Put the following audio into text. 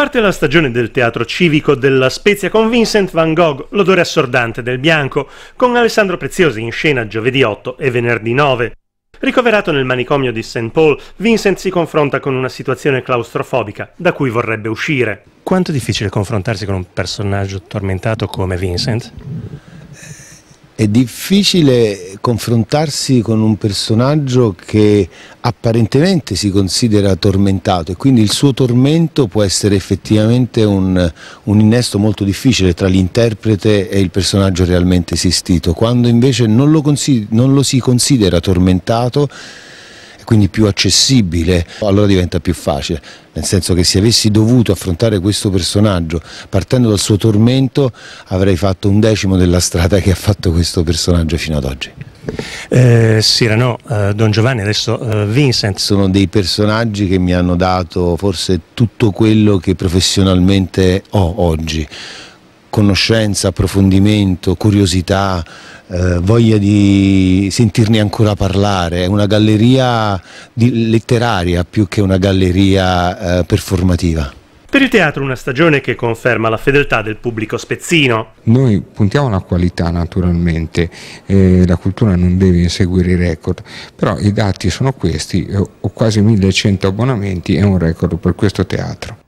Parte la stagione del teatro civico della Spezia con Vincent van Gogh, L'odore assordante del bianco, con Alessandro Preziosi in scena giovedì 8 e venerdì 9. Ricoverato nel manicomio di St. Paul, Vincent si confronta con una situazione claustrofobica da cui vorrebbe uscire. Quanto è difficile confrontarsi con un personaggio tormentato come Vincent? È difficile confrontarsi con un personaggio che apparentemente si considera tormentato e quindi il suo tormento può essere effettivamente un, un innesto molto difficile tra l'interprete e il personaggio realmente esistito, quando invece non lo, non lo si considera tormentato quindi più accessibile, allora diventa più facile, nel senso che se avessi dovuto affrontare questo personaggio partendo dal suo tormento avrei fatto un decimo della strada che ha fatto questo personaggio fino ad oggi. Eh, Sirano, eh, Don Giovanni, adesso eh, Vincent. Sono dei personaggi che mi hanno dato forse tutto quello che professionalmente ho oggi conoscenza, approfondimento, curiosità, eh, voglia di sentirne ancora parlare, è una galleria letteraria più che una galleria eh, performativa. Per il teatro una stagione che conferma la fedeltà del pubblico spezzino. Noi puntiamo alla qualità naturalmente, eh, la cultura non deve inseguire i record, però i dati sono questi, eh, ho quasi 1100 abbonamenti è un record per questo teatro.